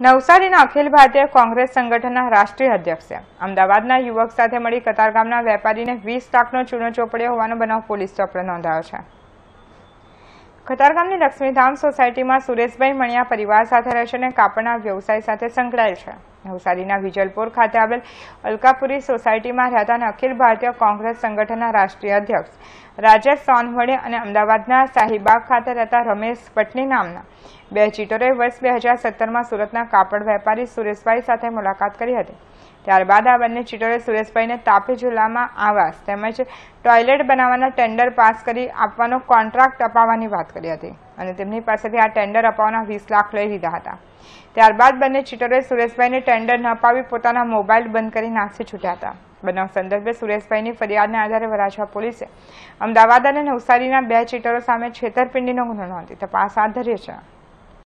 નવસારીના અખિલ ભારતીય કોંગ્રેસ સંગઠનના રાષ્ટ્રીય અધ્યક્ષે અમદાવાદના યુવક સાથે મળી કતારગામના વેપારીને વીસ લાખનો ચૂનો ચોપડ્યો હોવાનો બનાવ પોલીસ ચોપડે નોંધાયો છે કતારગામની લક્ષ્મીધામ સોસાયટીમાં સુરેશભાઈ મણિયા પરિવાર સાથે રહે છે અને કાપડના વ્યવસાય સાથે સંકળાયેલ છે નવસારીના વિજલપુર ખાતે આવેલ અલકાપુરી સોસાયટીમાં રહેતા અને અખિલ ભારતીય કોંગ્રેસ સંગઠનના રાષ્ટ્રીય અધ્યક્ષ રાજેશ સોનવડે અને અમદાવાદના શાહીબાગ ખાતે રહેતા રમેશ પટની નામના બે ચીટોરે વર્ષ બે હજાર સત્તરમાં સુરતના કાપડ વેપારી સુરેશભાઈ સાથે મુલાકાત કરી હતી ત્યારબાદ આ બંને ચીટોરે સુરેશભાઈને તાપી જિલ્લામાં આવાસ તેમજ ટોયલેટ બનાવવાના ટેન્ડર પાસ કરી આપવાનો કોન્ટ્રાક્ટ અપાવવાની વાત કરી હતી અને તેમની પાસેથી આ ટેન્ડર અપાવવાના વીસ લાખ લઈ લીધા હતા ત્યારબાદ બંને ચીટરોએ સુરેશભાઈને ટેન્ડર ન અપાવી પોતાના મોબાઈલ બંધ કરી નાસી છૂટ્યા હતા બનાવ સંદર્ભે સુરેશભાઈની ફરિયાદના આધારે વરાછા પોલીસે અમદાવાદ અને નવસારીના બે ચીટરો સામે છેતરપિંડીનો ગુનો નોંધી તપાસ હાથ ધરી છે